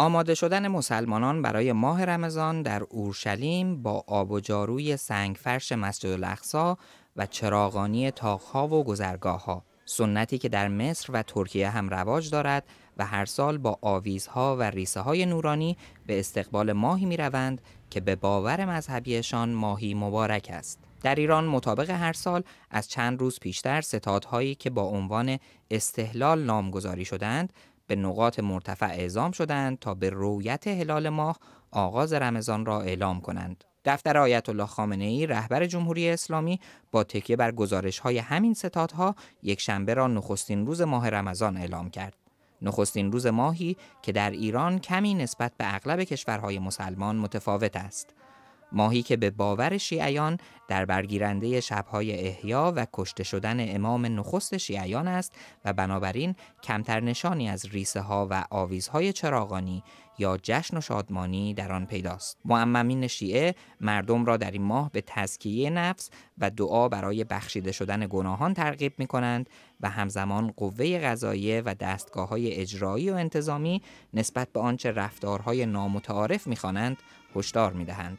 آماده شدن مسلمانان برای ماه رمضان در اورشلیم با آب و جاروی سنگفرش مسجد الاقصی و چراغانی تاقها و گذرگاه ها. سنتی که در مصر و ترکیه هم رواج دارد و هر سال با آویزها و ریسه های نورانی به استقبال ماهی می روند که به باور مذهبیشان ماهی مبارک است. در ایران مطابق هر سال از چند روز پیشتر ستادهایی که با عنوان استحلال نامگذاری شدند به نقاط مرتفع اعزام شدند تا به رویت هلال ماه آغاز رمضان را اعلام کنند. دفتر آیت الله خامنه ای رهبر جمهوری اسلامی با تکیه بر گزارش های همین ستادها یک شنبه را نخستین روز ماه رمضان اعلام کرد. نخستین روز ماهی که در ایران کمی نسبت به اغلب کشورهای مسلمان متفاوت است. ماهی که به باور شیعیان در برگیرنده شبهای احیا و کشته شدن امام نخست شیعیان است و بنابراین کمتر نشانی از ریسه ها و آویزهای چراغانی یا جشن و شادمانی در آن پیداست. معممین شیعه مردم را در این ماه به تزکیه نفس و دعا برای بخشیده شدن گناهان ترغیب می کنند و همزمان قوه غذایی و دستگاه های اجرایی و انتظامی نسبت به آنچه رفتارهای نامتعارف می خوانند هشدار می دهند.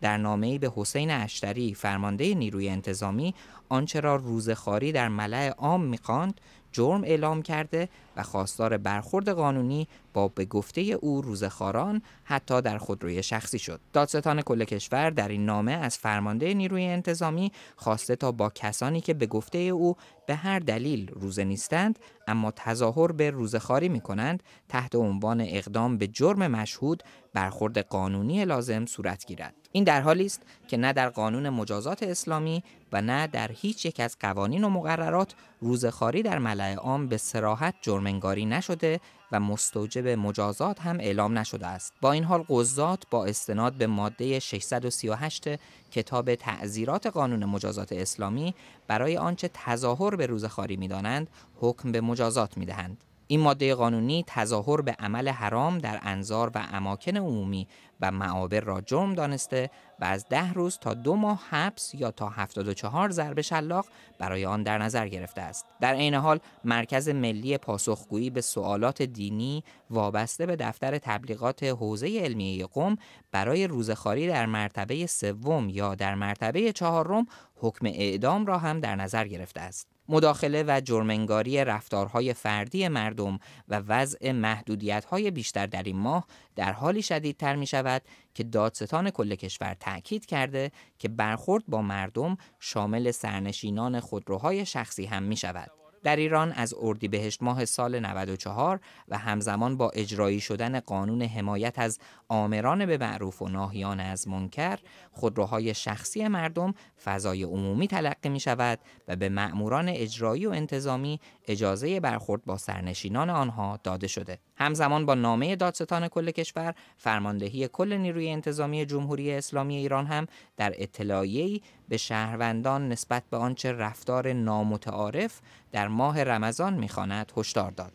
در نامه‌ای به حسین اشتری فرمانده نیروی انتظامی آنچه را روزخاری در ملع عام میخواند جرم اعلام کرده و خواستار برخورد قانونی با به گفته او روزخاران حتی در خودروی شخصی شد. دادستان کل کشور در این نامه از فرمانده نیروی انتظامی خواسته تا با کسانی که به گفته او به هر دلیل روزه نیستند اما تظاهر به روزخاری می کنند تحت عنوان اقدام به جرم مشهود برخورد قانونی لازم صورت گیرد این در حالی است که نه در قانون مجازات اسلامی و نه در هیچ یک از قوانین و مقررات روزخاری در ملع عام به سراحت جرمنگاری نشده و مستوجب مجازات هم اعلام نشده است با این حال قضات با استناد به ماده 638 کتاب تعذیرات قانون مجازات اسلامی برای آنچه تظاهر به روزخاری دانند، حکم به مجازات می دهند. این ماده قانونی تظاهر به عمل حرام در انظار و اماکن عمومی و معابر را جرم دانسته و از ده روز تا دو ماه حبس یا تا 74 ضرب شلاق برای آن در نظر گرفته است. در عین حال مرکز ملی پاسخگویی به سوالات دینی وابسته به دفتر تبلیغات حوزه علمیه قم برای روزخاری در مرتبه سوم یا در مرتبه چهارم حکم اعدام را هم در نظر گرفته است. مداخله و جرمنگاری رفتارهای فردی مردم و وضع محدودیت‌های بیشتر در این ماه در حالی شدیدتر می شود که دادستان کل کشور تأکید کرده که برخورد با مردم شامل سرنشینان خودروهای شخصی هم می شود. در ایران از اردیبهشت ماه سال 94 و همزمان با اجرایی شدن قانون حمایت از آمران به معروف و ناهیان از منکر خودروهای شخصی مردم فضای عمومی تلقی می شود و به معموران اجرایی و انتظامی اجازه برخورد با سرنشینان آنها داده شده همزمان با نامه دادستان کل کشور فرماندهی کل نیروی انتظامی جمهوری اسلامی ایران هم در اطلاعیه‌ای به شهروندان نسبت به آنچه رفتار نامتعارف در در ماه رمضان میخواند هشدار داد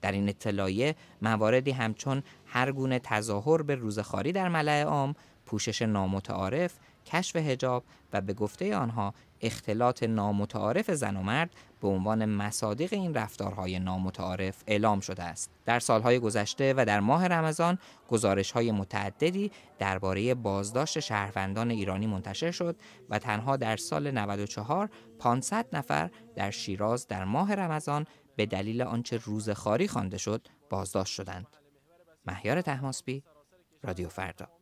در این اطلاعیه مواردی همچون هر گونه تظاهر به روزخاری در ملع عام پوشش نامتعارف کشف هجاب و به گفته آنها اختلاط نامتعارف زن و مرد به عنوان مصادیق این رفتارهای نامتعارف اعلام شده است. در سالهای گذشته و در ماه رمضان گزارش های متعددی درباره بازداشت شهروندان ایرانی منتشر شد و تنها در سال 94 500 نفر در شیراز در ماه رمضان به دلیل آنچه خاری خوانده شد بازداشت شدند. مهیار تحماسبی رادیو فردا